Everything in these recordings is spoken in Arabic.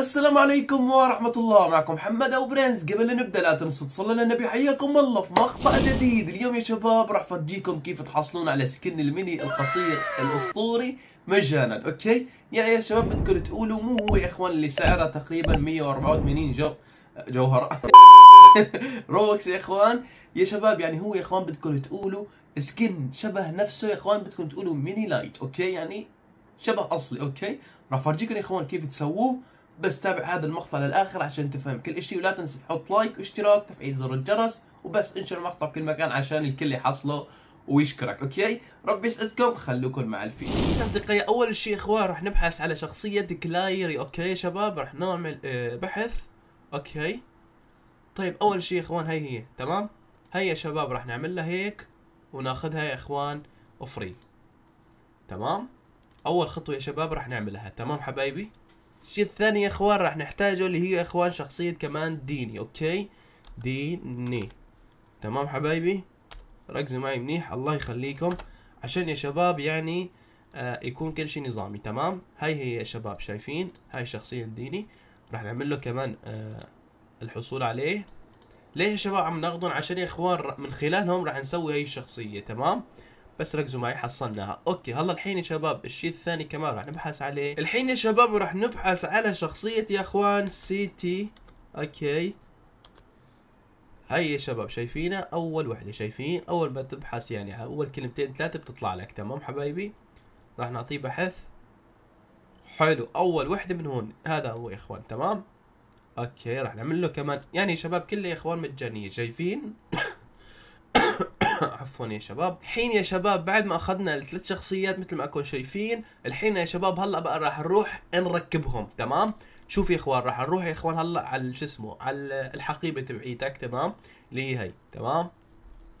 السلام عليكم ورحمة الله معكم محمد أو برنس قبل لا نبدأ لا تنسوا تصلوا للنبي حياكم الله في مقطع جديد اليوم يا شباب راح فرجيكم كيف تحصلون على سكن الميني القصير الأسطوري مجانا أوكي يعني يا شباب بدكم تقولوا مو هو يا إخوان اللي سعره تقريبا 184 جو جوهرة روكس يا إخوان يا شباب يعني هو يا إخوان بدكم تقولوا سكن شبه نفسه يا إخوان بدكم تقولوا ميني لايت أوكي يعني شبه اصلي اوكي راح فرجيكم يا اخوان كيف تسووه بس تابع هذا المقطع للاخر عشان تفهم كل شيء ولا تنسى تحط لايك واشتراك تفعيل زر الجرس وبس انشر المقطع بكل مكان عشان الكل يحصله ويشكرك اوكي ربي يسعدكم خلوكم مع الفيديو اصدقائي اول شيء اخوان راح نبحث على شخصيه كلايري اوكي يا شباب راح نعمل آه، بحث اوكي طيب اول شيء اخوان هي هي تمام هي يا شباب راح نعمل لها هيك وناخذها يا اخوان فري تمام اول خطوه يا شباب راح نعملها تمام حبايبي الشيء الثاني يا اخوان راح نحتاجه اللي هي يا اخوان شخصية كمان ديني اوكي ديني تمام حبايبي ركزوا معي منيح الله يخليكم عشان يا شباب يعني آه يكون كل شيء نظامي تمام هاي هي يا شباب شايفين هاي شخصية ديني راح نعمل له كمان آه الحصول عليه ليه يا شباب عم ناخذهم عشان يا اخوان من خلالهم راح نسوي هاي الشخصية تمام بس ركزوا معي حصلناها اوكي هلا الحين يا شباب الشيء الثاني كمان راح نبحث عليه الحين يا شباب راح نبحث على شخصية يا اخوان سيتي اوكي هاي يا شباب شايفينها اول وحده شايفين اول ما تبحث يعني اول كلمتين ثلاثه بتطلع لك تمام حبايبي راح نعطيه بحث حلو اول وحده من هون هذا هو يا اخوان تمام اوكي راح نعمل له كمان يعني شباب كله يا اخوان مجانيه شايفين عفوا يا شباب الحين يا شباب بعد ما اخذنا الثلاث شخصيات مثل ما اكون شايفين الحين يا شباب هلا بقى راح نروح نركبهم تمام شوف يا اخوان راح نروح يا اخوان هلا على شو اسمه على الحقيبه تبعيتك تمام اللي هي هي تمام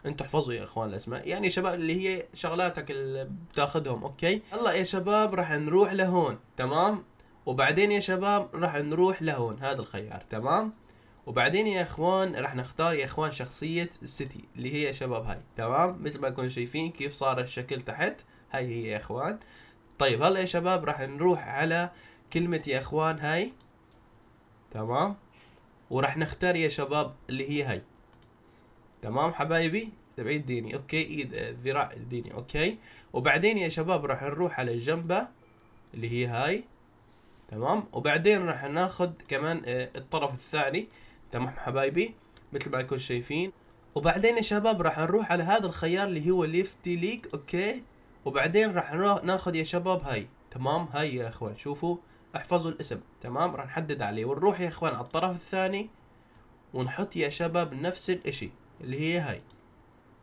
انتوا احفظوا يا اخوان الاسماء يعني يا شباب اللي هي شغلاتك اللي بتاخذهم اوكي هلا يا شباب راح نروح لهون تمام وبعدين يا شباب راح نروح لهون هذا الخيار تمام وبعدين يا اخوان راح نختار يا اخوان شخصية السيتي اللي هي يا شباب هاي تمام مثل ما كنتم شايفين كيف صار الشكل تحت هاي هي يا اخوان طيب هلا يا شباب راح نروح على كلمة يا اخوان هاي تمام وراح نختار يا شباب اللي هي هاي تمام حبايبي تبعيد طيب، ديني اوكي ايد آه، ذراع ديني اوكي وبعدين يا شباب راح نروح على الجنبة اللي هي هاي تمام وبعدين راح ناخذ كمان آه، الطرف الثاني تمام حبايبي مثل ما انكم شايفين وبعدين يا شباب راح نروح على هذا الخيار اللي هو ليفتي ليج اوكي وبعدين راح نروح ناخذ يا شباب هاي تمام هاي يا اخوان شوفوا احفظوا الاسم تمام راح نحدد عليه ونروح يا اخوان على الطرف الثاني ونحط يا شباب نفس الاشي اللي هي هاي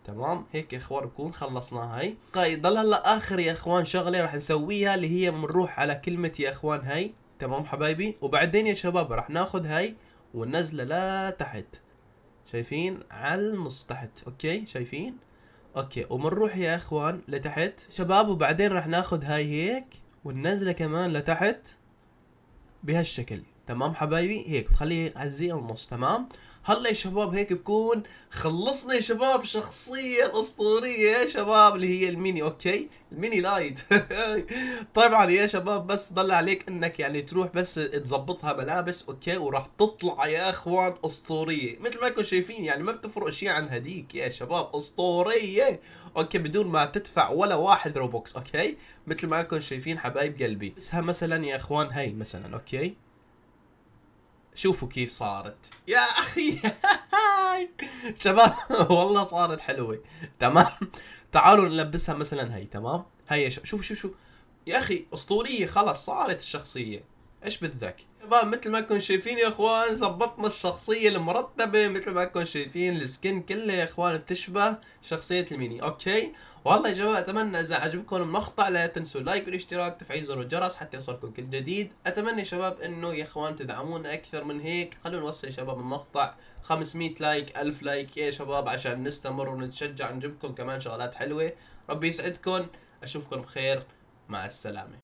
تمام هيك يا اخوان بكون خلصنا هاي طيب ضل هلا اخر يا اخوان شغله راح نسويها اللي هي بنروح على كلمه يا اخوان هاي تمام حبايبي وبعدين يا شباب راح ناخذ هاي والنزله لا تحت شايفين على النص تحت اوكي شايفين اوكي وبنروح يا اخوان لتحت شباب وبعدين راح ناخذ هاي هيك والنزله كمان لتحت بهالشكل تمام حبايبي هيك بخليها هيك على الزي ونص تمام هلا يا شباب هيك بكون خلصنا يا شباب شخصية الأسطورية يا شباب اللي هي الميني أوكي الميني لايت طبعا يا شباب بس ضل عليك انك يعني تروح بس تظبطها ملابس أوكي وراح تطلع يا أخوان أسطورية مثل ما انكم شايفين يعني ما بتفرق شيء عن هديك يا شباب أسطورية أوكي بدون ما تدفع ولا واحد روبوكس أوكي مثل ما انكم شايفين حبايب قلبي بسها مثلا يا أخوان هي مثلا أوكي شوفوا كيف صارت يا اخي شباب والله صارت حلوه تمام تعالوا نلبسها مثلا هي تمام هي شوف شوف شوف يا اخي اسطوريه خلاص صارت الشخصيه ايش بدك شباب مثل ما كنتم شايفين يا اخوان زبطنا الشخصيه المرتبه مثل ما كنتم شايفين السكن كله يا اخوان بتشبه شخصيه الميني اوكي والله يا جماعه اتمنى اذا عجبكم المقطع لا تنسوا اللايك والاشتراك تفعيل زر الجرس حتى يوصلكم كل جديد اتمنى يا شباب انه يا اخوان تدعمونا اكثر من هيك خلونا نوصل يا شباب المقطع 500 لايك 1000 لايك يا شباب عشان نستمر ونتشجع نجيبكم كمان شغلات حلوه ربي يسعدكم اشوفكم بخير مع السلامه